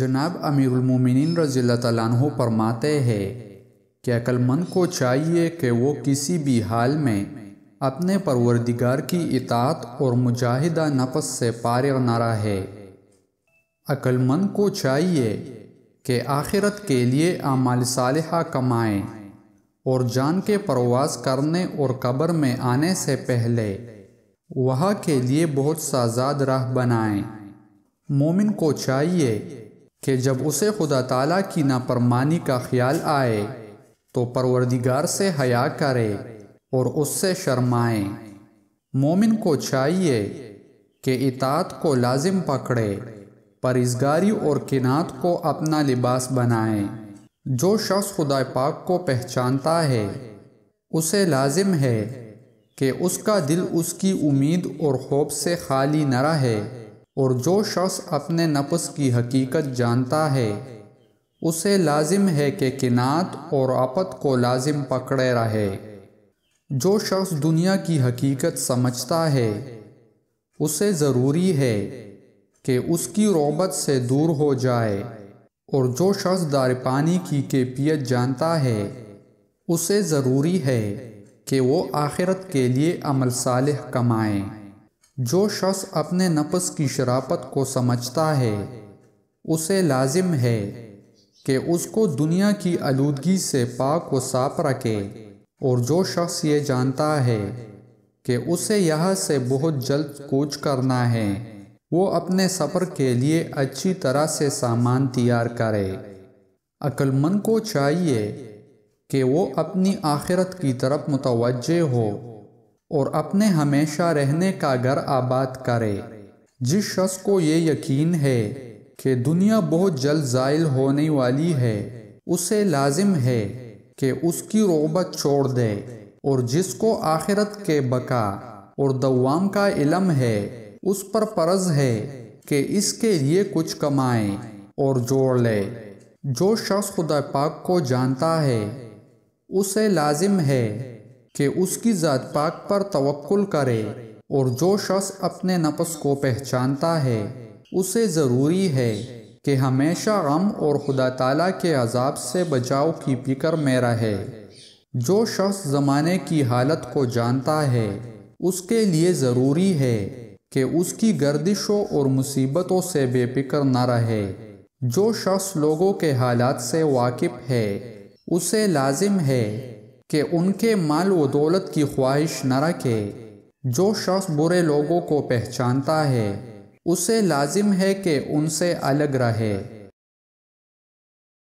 जनाब अमीरमिन रजील्ला तु फरमाते हैं कि अक्लमंद को चाहिए कि वो किसी भी हाल में अपने परवरदिगार की इतात और मुजाहिदा नफस से पारग न रहे अक्लमंद को चाहिए कि आखिरत के लिए आमाल साल कमाएं और जान के परवास करने और कब्र में आने से पहले वहाँ के लिए बहुत साजाद राह बनाएं मोमिन को चाहिए कि जब उसे खुदा ताला की नापरमानी का ख्याल आए तो परवरदिगार से हया करे और उससे शर्माए मोमिन को चाहिए कि इतात को लाजिम पकड़े परिजगारी और किनात को अपना लिबास बनाए जो शख्स खुदा पाक को पहचानता है उसे लाजिम है कि उसका दिल उसकी उम्मीद और खौफ से खाली न रहे और जो शख्स अपने नफ्स की हकीकत जानता है उसे लाजिम है कि किनात और आपत को लाजिम पकड़े रहे जो शख्स दुनिया की हकीकत समझता है उसे ज़रूरी है कि उसकी रोबत से दूर हो जाए और जो शख्स दार पानी की कैफियत जानता है उसे ज़रूरी है कि वो आखिरत के लिए अमल साल कमाएँ जो शख्स अपने नफस की शराफत को समझता है उसे लाजिम है कि उसको दुनिया की आलूदगी से पाक व साफ रखे और जो शख्स ये जानता है कि उसे यहाँ से बहुत जल्द कूच करना है वो अपने सफ़र के लिए अच्छी तरह से सामान तैयार करे अक्लमंद को चाहिए कि वो अपनी आखिरत की तरफ मुतवजह हो और अपने हमेशा रहने का घर आबाद करे जिस शख्स को ये यकीन है कि दुनिया बहुत जल्द जायल होने वाली है उसे लाजिम है कि उसकी रोबत छोड़ दे और जिसको आखिरत के बका और दवाम का इलम है उस पर फर्ज है कि इसके लिए कुछ कमाए और जोड़ ले जो शख्स खुदा पाक को जानता है उसे लाजिम है कि उसकी ज़ात पाक पर तवक्ल करे और जो शख्स अपने नफस को पहचानता है उसे ज़रूरी है कि हमेशा गम और खुदा ताला के अजाब से बचाव की फिक्र में रहे जो शख्स ज़माने की हालत को जानता है उसके लिए ज़रूरी है कि उसकी गर्दिशों और मुसीबतों से बेफिक्र न रहे जो शख्स लोगों के हालात से वाकिफ़ है उसे लाजिम है कि उनके माल व दौलत की ख्वाहिश न रखे जो शख्स बुरे लोगों को पहचानता है उसे लाजिम है कि उनसे अलग रहे